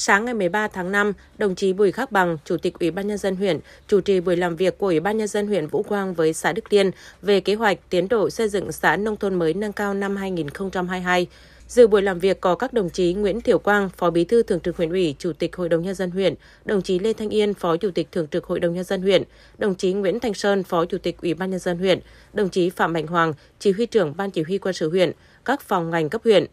Sáng ngày 13 tháng 5, đồng chí Bùi Khắc Bằng, Chủ tịch Ủy ban nhân dân huyện, chủ trì buổi làm việc của Ủy ban nhân dân huyện Vũ Quang với xã Đức Liên về kế hoạch tiến độ xây dựng xã nông thôn mới nâng cao năm 2022. Dự buổi làm việc có các đồng chí Nguyễn Thiểu Quang, Phó Bí thư Thường trực huyện ủy, Chủ tịch Hội đồng nhân dân huyện, đồng chí Lê Thanh Yên, Phó Chủ tịch Thường trực Hội đồng nhân dân huyện, đồng chí Nguyễn Thanh Sơn, Phó Chủ tịch Ủy ban nhân dân huyện, đồng chí Phạm Mạnh Hoàng, Chỉ huy trưởng Ban Chỉ huy quân sự huyện, các phòng ngành cấp huyện.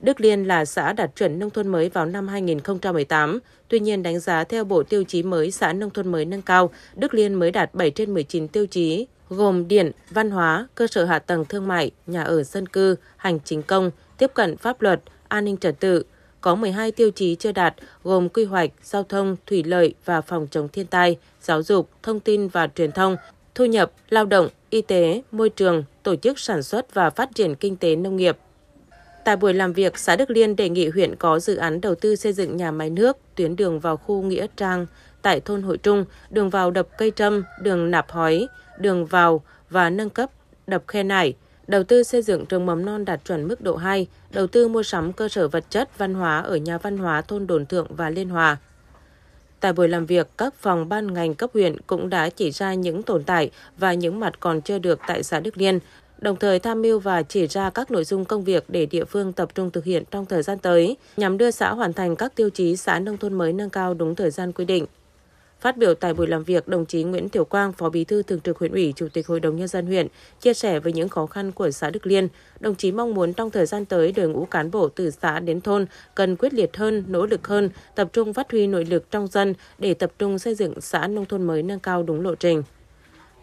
Đức Liên là xã đạt chuẩn nông thôn mới vào năm 2018. Tuy nhiên, đánh giá theo Bộ Tiêu chí mới xã nông thôn mới nâng cao, Đức Liên mới đạt 7 trên 19 tiêu chí, gồm điện, văn hóa, cơ sở hạ tầng thương mại, nhà ở dân cư, hành chính công, tiếp cận pháp luật, an ninh trật tự. Có 12 tiêu chí chưa đạt, gồm quy hoạch, giao thông, thủy lợi và phòng chống thiên tai, giáo dục, thông tin và truyền thông, thu nhập, lao động, y tế, môi trường, tổ chức sản xuất và phát triển kinh tế nông nghiệp, Tại buổi làm việc, xã Đức Liên đề nghị huyện có dự án đầu tư xây dựng nhà máy nước, tuyến đường vào khu Nghĩa Trang, tại thôn Hội Trung, đường vào đập Cây Trâm, đường Nạp Hói, đường vào và nâng cấp đập Khe Nải, đầu tư xây dựng trường mầm non đạt chuẩn mức độ 2, đầu tư mua sắm cơ sở vật chất văn hóa ở nhà văn hóa thôn Đồn Thượng và Liên Hòa. Tại buổi làm việc, các phòng ban ngành cấp huyện cũng đã chỉ ra những tồn tại và những mặt còn chưa được tại xã Đức Liên, đồng thời tham mưu và chỉ ra các nội dung công việc để địa phương tập trung thực hiện trong thời gian tới, nhằm đưa xã hoàn thành các tiêu chí xã nông thôn mới nâng cao đúng thời gian quy định. Phát biểu tại buổi làm việc, đồng chí Nguyễn Tiểu Quang, Phó Bí thư Thường trực huyện ủy, Chủ tịch Hội đồng nhân dân huyện, chia sẻ về những khó khăn của xã Đức Liên. Đồng chí mong muốn trong thời gian tới, đội ngũ cán bộ từ xã đến thôn cần quyết liệt hơn, nỗ lực hơn, tập trung phát huy nội lực trong dân để tập trung xây dựng xã nông thôn mới nâng cao đúng lộ trình.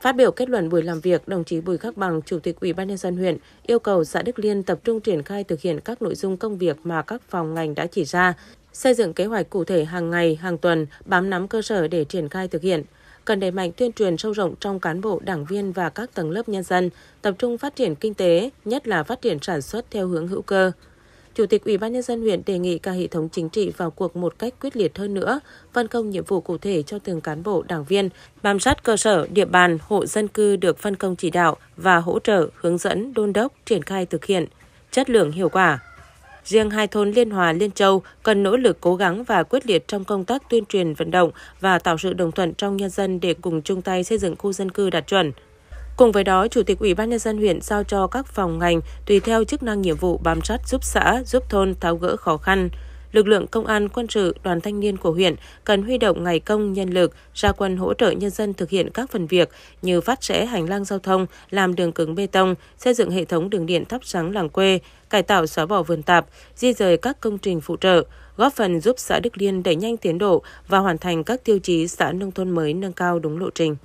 Phát biểu kết luận buổi làm việc, đồng chí Bùi Khắc Bằng, Chủ tịch Ủy ban nhân dân huyện yêu cầu xã Đức Liên tập trung triển khai thực hiện các nội dung công việc mà các phòng ngành đã chỉ ra, xây dựng kế hoạch cụ thể hàng ngày, hàng tuần, bám nắm cơ sở để triển khai thực hiện. Cần đẩy mạnh tuyên truyền sâu rộng trong cán bộ, đảng viên và các tầng lớp nhân dân, tập trung phát triển kinh tế, nhất là phát triển sản xuất theo hướng hữu cơ. Chủ tịch Ủy ban nhân dân huyện đề nghị cả hệ thống chính trị vào cuộc một cách quyết liệt hơn nữa, phân công nhiệm vụ cụ thể cho từng cán bộ đảng viên, bám sát cơ sở, địa bàn, hộ dân cư được phân công chỉ đạo và hỗ trợ, hướng dẫn, đôn đốc triển khai thực hiện chất lượng hiệu quả. Riêng hai thôn Liên Hòa, Liên Châu cần nỗ lực cố gắng và quyết liệt trong công tác tuyên truyền vận động và tạo sự đồng thuận trong nhân dân để cùng chung tay xây dựng khu dân cư đạt chuẩn. Cùng với đó, Chủ tịch Ủy ban nhân dân huyện giao cho các phòng ngành tùy theo chức năng nhiệm vụ bám sát giúp xã, giúp thôn tháo gỡ khó khăn. Lực lượng công an, quân sự, đoàn thanh niên của huyện cần huy động ngày công nhân lực ra quân hỗ trợ nhân dân thực hiện các phần việc như phát rẽ hành lang giao thông, làm đường cứng bê tông, xây dựng hệ thống đường điện thắp sáng làng quê, cải tạo xóa bỏ vườn tạp, di rời các công trình phụ trợ, góp phần giúp xã Đức Liên đẩy nhanh tiến độ và hoàn thành các tiêu chí xã nông thôn mới nâng cao đúng lộ trình.